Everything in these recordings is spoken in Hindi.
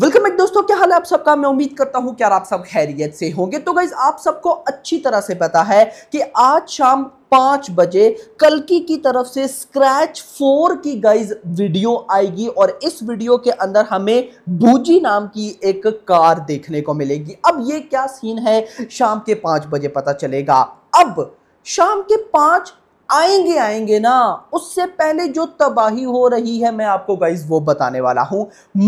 वेलकम बैक दोस्तों क्या हाल है आप सबका मैं उम्मीद करता हूँ कि आप सब खैरियत से होंगे तो गाइज आप सबको अच्छी तरह से पता है कि आज शाम पाँच बजे कलकी की तरफ से स्क्रैच फोर की गाइज वीडियो आएगी और इस वीडियो के अंदर हमें बूजी नाम की एक कार देखने को मिलेगी अब ये क्या सीन है शाम के पाँच बजे पता चलेगा अब शाम के पाँच आएंगे आएंगे ना उससे पहले जो तबाही हो रही है मैं आपको गाइज वो बताने वाला हूं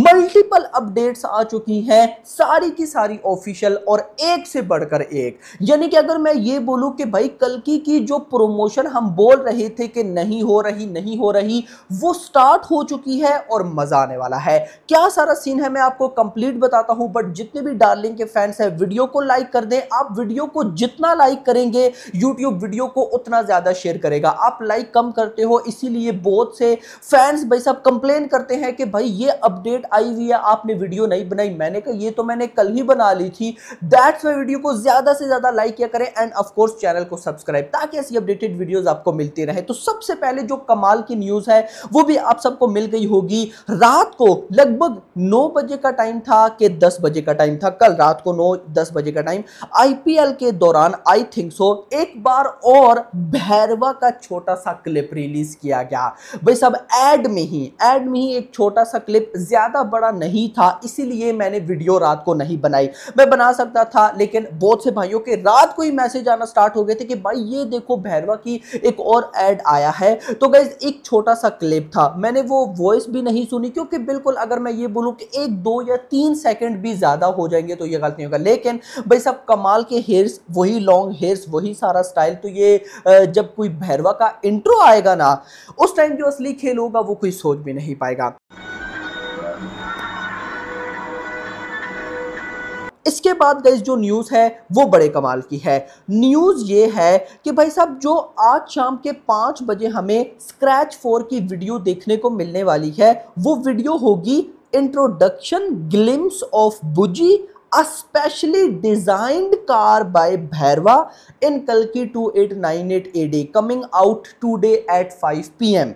मल्टीपल अपडेट्स आ चुकी हैं सारी की सारी ऑफिशियल और एक से बढ़कर एक यानी कि अगर मैं ये बोलूं कि भाई कल की की जो प्रोमोशन हम बोल रहे थे कि नहीं हो रही नहीं हो रही वो स्टार्ट हो चुकी है और मज़ा आने वाला है क्या सारा सीन है मैं आपको कंप्लीट बताता हूं बट जितने भी डार्लिंग के फैंस है वीडियो को लाइक कर दें आप वीडियो को जितना लाइक करेंगे यूट्यूब वीडियो को उतना ज़्यादा शेयर करेगा आप लाइक कम करते हो इसीलिए बहुत से फैंस भाई साहब कंप्लेन करते हैं कि भाई ये अपडेट आई हुई है आपने वीडियो नहीं बनाई मैंने कहा ये तो मैंने कल ही बना ली थी दैट्स वाई वीडियो को ज़्यादा से ज़्यादा लाइक किया करें एंड ऑफकोर्स चैनल को सब्सक्राइब ताकि ऐसी अपडेटेड वीडियोज़ आपको मिलती रहे तो सबसे पहले जो कमाल की न्यूज़ है वो भी आप सबको मिल गई होगी रात को लगभग नौ बजे का टाइम था कि दस बजे का टाइम था कल रात को नौ दस बजे का टाइम आईपीएल के दौरान आई थिंक सो एक बार और भैरवा का छोटा सा क्लिप रिलीज किया गया भाई सब एड में ही एड में ही एक छोटा सा क्लिप ज़्यादा बड़ा नहीं था इसीलिए मैंने वीडियो रात को नहीं बनाई मैं बना सकता था लेकिन बहुत से भाइयों के रात को ही मैसेज आना स्टार्ट हो गए थे कि भाई ये देखो भैरवा की एक और एड आया है तो गई एक छोटा सा क्लिप था मैंने वो वॉइस भी नहीं सुनी क्योंकि बिल्कुल अगर मैं ये बोलूँ कि एक दो या तीन सेकेंड भी ज़्यादा हो जाएंगे तो ये गलत नहीं होगा लेकिन भाई सब कमाल के हेयर्स वही लॉन्ग हेयर्स वही सारा स्टाइल तो ये जब कोई हैरवा का इंट्रो आएगा ना उस टाइम जो असली खेल होगा वो कोई सोच भी नहीं पाएगा इसके बाद गई जो न्यूज़ है वो बड़े कमाल की है न्यूज़ ये है कि भाई साहब जो आज शाम के पांच बजे हमें स्क्रैच फोर की वीडियो देखने को मिलने वाली है वो वीडियो होगी introduction glimpse of Bujji specially designed car by Bhairava in कलकी two eight nine eight A D coming out today at five P M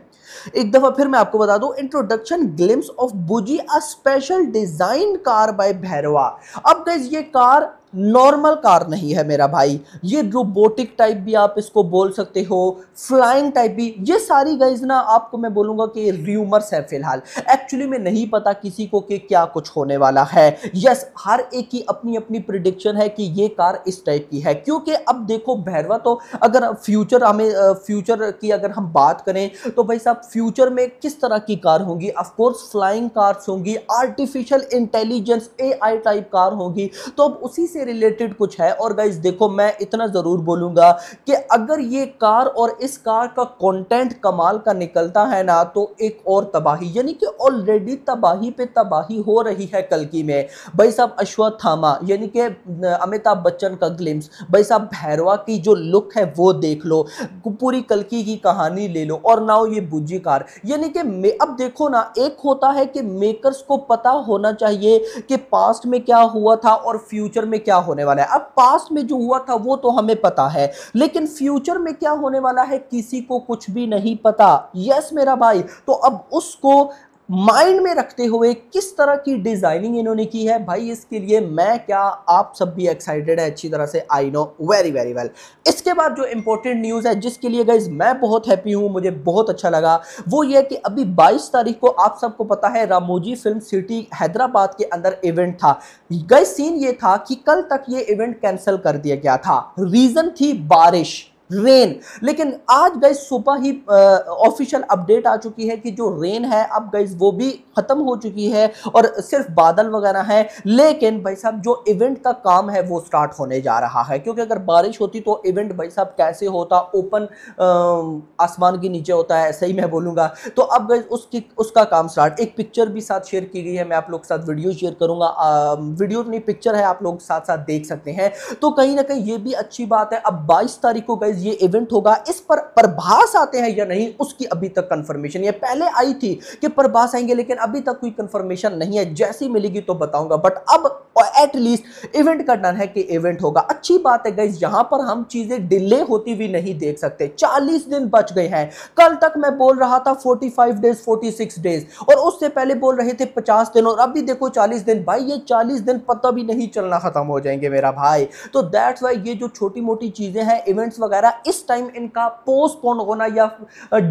एक दफा फिर मैं आपको बता दू introduction glimpse of Bujji a special design car by Bhairava अब गैस ये कार नॉर्मल कार नहीं है मेरा भाई ये रोबोटिक टाइप भी आप इसको बोल सकते हो फ्लाइंग टाइप भी ये सारी गाइज ना आपको मैं बोलूंगा कि र्यूमर्स है फिलहाल एक्चुअली में नहीं पता किसी को कि क्या कुछ होने वाला है यस हर एक की अपनी अपनी प्रिडिक्शन है कि ये कार इस टाइप की है क्योंकि अब देखो भैरवा तो अगर फ्यूचर हमें फ्यूचर की अगर हम बात करें तो भाई साहब फ्यूचर में किस तरह की कार होंगी ऑफकोर्स फ्लाइंग कार्स होंगी artificial intelligence a type car होंगी तो अब उसी से रिलेटेड कुछ है और गाइज देखो मैं इतना ज़रूर बोलूंगा कि अगर ये कार और इस कार का कंटेंट कमाल का निकलता है ना तो एक और तबाही यानी कि ऑलरेडी तबाही पे तबाही हो रही है कलकी में भाई साहब अश्वत्थामा यानी कि अमिताभ बच्चन का ग्लिम्स भाई साहब भैरवा की जो लुक है वो देख लो पूरी कलकी की कहानी ले लो और ना हो ये बुज्जी कार यानी कि अब देखो ना एक होता है कि मेकर्स को पता होना चाहिए कि पास्ट में क्या हुआ था और फ्यूचर में क्या क्या होने वाला है अब पास्ट में जो हुआ था वो तो हमें पता है लेकिन फ्यूचर में क्या होने वाला है किसी को कुछ भी नहीं पता यस मेरा भाई तो अब उसको माइंड में रखते हुए किस तरह की डिज़ाइनिंग इन्होंने की है भाई इसके लिए मैं क्या आप सब भी एक्साइटेड है अच्छी तरह से I know very very well इसके बाद जो इंपॉर्टेंट न्यूज़ है जिसके लिए गाइज मैं बहुत हैप्पी हूं मुझे बहुत अच्छा लगा वो ये कि अभी 22 तारीख को आप सबको पता है रामोजी फिल्म सिटी हैदराबाद के अंदर इवेंट था गई सीन ये था कि कल तक ये इवेंट कैंसिल कर दिया गया था रीज़न थी बारिश रेन लेकिन आज गई सुबह ही ऑफिशियल अपडेट आ चुकी है कि जो रेन है अब गई वो भी ख़त्म हो चुकी है और सिर्फ बादल वगैरह है लेकिन भाई साहब जो इवेंट का काम है वो स्टार्ट होने जा रहा है क्योंकि अगर बारिश होती तो इवेंट भाई साहब कैसे होता ओपन आसमान के नीचे होता है ऐसे ही मैं बोलूंगा तो अब गई उसकी उसका काम स्टार्ट एक पिक्चर भी साथ शेयर की गई है मैं आप लोग के साथ वीडियो शेयर करूंगा वीडियो नहीं पिक्चर है आप लोग साथ साथ देख सकते हैं तो कहीं ना कहीं ये भी अच्छी बात है अब बाईस तारीख को गई ये इवेंट होगा इस पर प्रभास आते हैं या नहीं उसकी अभी तक कंफर्मेशन ये पहले आई थी कि प्रभास आएंगे लेकिन अभी तक कोई कंफर्मेशन नहीं है जैसी मिलेगी तो बताऊंगा बट अब और एटलीस्ट इवेंट का डर है कि इवेंट होगा अच्छी बात है गाइज यहां पर हम चीज़ें डिले होती हुई नहीं देख सकते 40 दिन बच गए हैं कल तक मैं बोल रहा था 45 डेज 46 डेज और उससे पहले बोल रहे थे 50 दिन और अभी देखो 40 दिन भाई ये 40 दिन पता भी नहीं चलना ख़त्म हो जाएंगे मेरा भाई तो दैट्स वाई ये जो छोटी मोटी चीज़ें हैं इवेंट्स वगैरह इस टाइम इनका पोस्टपोन होना या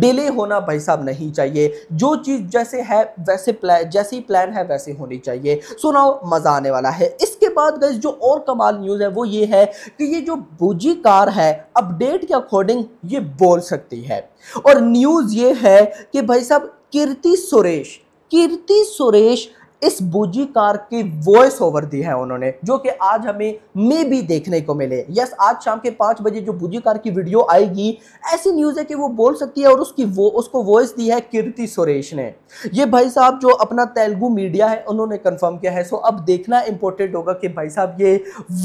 डिले होना भाई साहब नहीं चाहिए जो चीज़ जैसे है वैसे प्लान जैसी प्लान है वैसे होनी चाहिए सुनाओ मज़ा आने वाला है इसके बाद गई जो और कमाल न्यूज़ है वो ये है कि ये जो बूजी कार है अपडेट के अकॉर्डिंग ये बोल सकती है और न्यूज़ ये है कि भाई साहब कीर्ति सुरेश कीर्ति सुरेश इस बूजी कार की वॉइस ओवर दी है उन्होंने जो कि आज हमें मे भी देखने को मिले यस आज शाम के पाँच बजे जो बूजी कार की वीडियो आएगी ऐसी न्यूज़ है कि वो बोल सकती है और उसकी वो उसको वॉइस दी है कीर्ति सुरेश ने ये भाई साहब जो अपना तेलुगु मीडिया है उन्होंने कंफर्म किया है सो अब देखना इंपॉर्टेंट होगा कि भाई साहब ये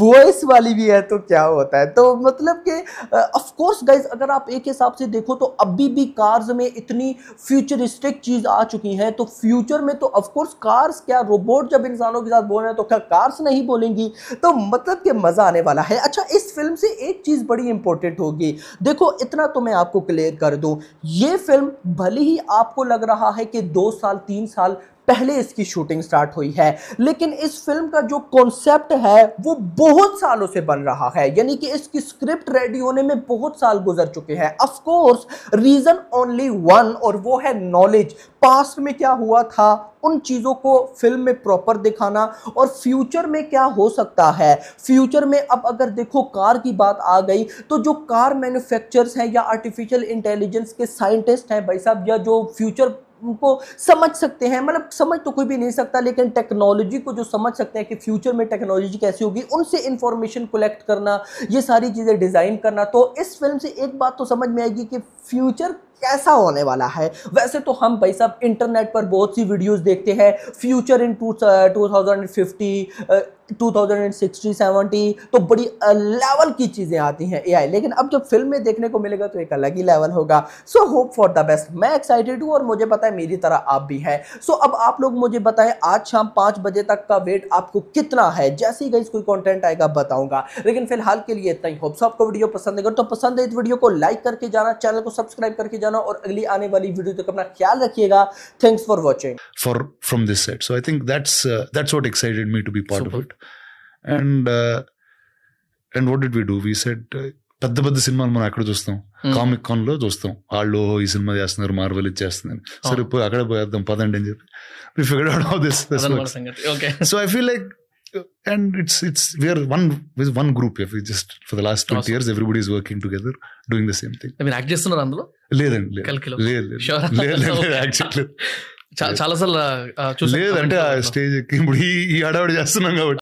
वॉइस वाली भी है तो क्या होता है तो मतलब कि ऑफकोर्स गाइज अगर आप एक हिसाब से देखो तो अभी भी कार्स में इतनी फ्यूचरिस्टिक चीज़ आ चुकी है तो फ्यूचर में तो ऑफकोर्स कार्स क्या रोबोट जब इंसानों के साथ बोल रहे हैं तो क्या कार्स नहीं बोलेंगी तो मतलब कि मज़ा आने वाला है अच्छा इस फिल्म से एक चीज़ बड़ी इंपॉर्टेंट होगी देखो इतना तो मैं आपको क्लियर कर दूं ये फिल्म भले ही आपको लग रहा है कि दो साल तीन साल पहले इसकी शूटिंग स्टार्ट हुई है लेकिन इस फिल्म का जो कॉन्सेप्ट है वो बहुत सालों से बन रहा है यानी कि इसकी स्क्रिप्ट रेडी होने में बहुत साल गुजर चुके हैं अफकोर्स रीज़न ओनली वन और वो है नॉलेज पास्ट में क्या हुआ था उन चीज़ों को फिल्म में प्रॉपर दिखाना और फ्यूचर में क्या हो सकता है फ्यूचर में अब अगर देखो कार की बात आ गई तो जो कार मैन्युफैक्चरर्स हैं या आर्टिफिशियल इंटेलिजेंस के साइंटिस्ट हैं भाई साहब या जो फ्यूचर को समझ सकते हैं मतलब समझ तो कोई भी नहीं सकता लेकिन टेक्नोलॉजी को जो समझ सकते हैं कि फ्यूचर में टेक्नोलॉजी कैसी होगी उनसे इंफॉर्मेशन कलेक्ट करना ये सारी चीज़ें डिज़ाइन करना तो इस फिल्म से एक बात तो समझ में आएगी कि फ्यूचर कैसा होने वाला है वैसे तो हम भाई साहब इंटरनेट पर बहुत सी वीडियोस देखते हैं future in two two thousand तो बड़ी लेवल uh, की चीज़ें आती हैं एआई लेकिन अब जब फिल्म में देखने को मिलेगा तो एक अलग ही लेवल होगा so hope for the best मैं एक्साइटेड हूँ और मुझे पता है मेरी तरह आप भी हैं सो so, अब आप लोग मुझे बताएं आज शाम पाँच बजे तक का वेट आपको कितना है जैसे ही गई कोई कॉन्टेंट आएगा बताऊँगा लेकिन फिलहाल के लिए इतना ही होप्स आपको वीडियो पसंद है तो पसंद है इस वीडियो को लाइक करके जाना चैनल को सब्सक्राइब करके जाना जाना और अगली आने वाली वीडियो तक अपना ख्याल रखिएगा thanks for watching for from this set so I think that's that's what excited me to be part of it and and what did we do we set పెద్ద పెద్ద సినిమాలు మనం అక్కడ చూస్తాం కామిక్ hmm. కాన్ లో చూస్తాం వాళ్ళు ఈ సినిమా చేస్తున్నారు మార్వెల్ ఇచ్చేస్తున్నారు oh. సరే అక్కడ పోయేద్దాం పదండి అని చెప్పి figure out how this so I feel like and it's it's we're one with one group just for the last twenty years everybody is working together doing the same thing act చేస్తున్నారు అందులో లేదండి చాలా సార్లు లేదంటే ఆ స్టేజ్ ఎక్కి ఇప్పుడు ఈ హడావిడి చేస్తున్నాం కాబట్టి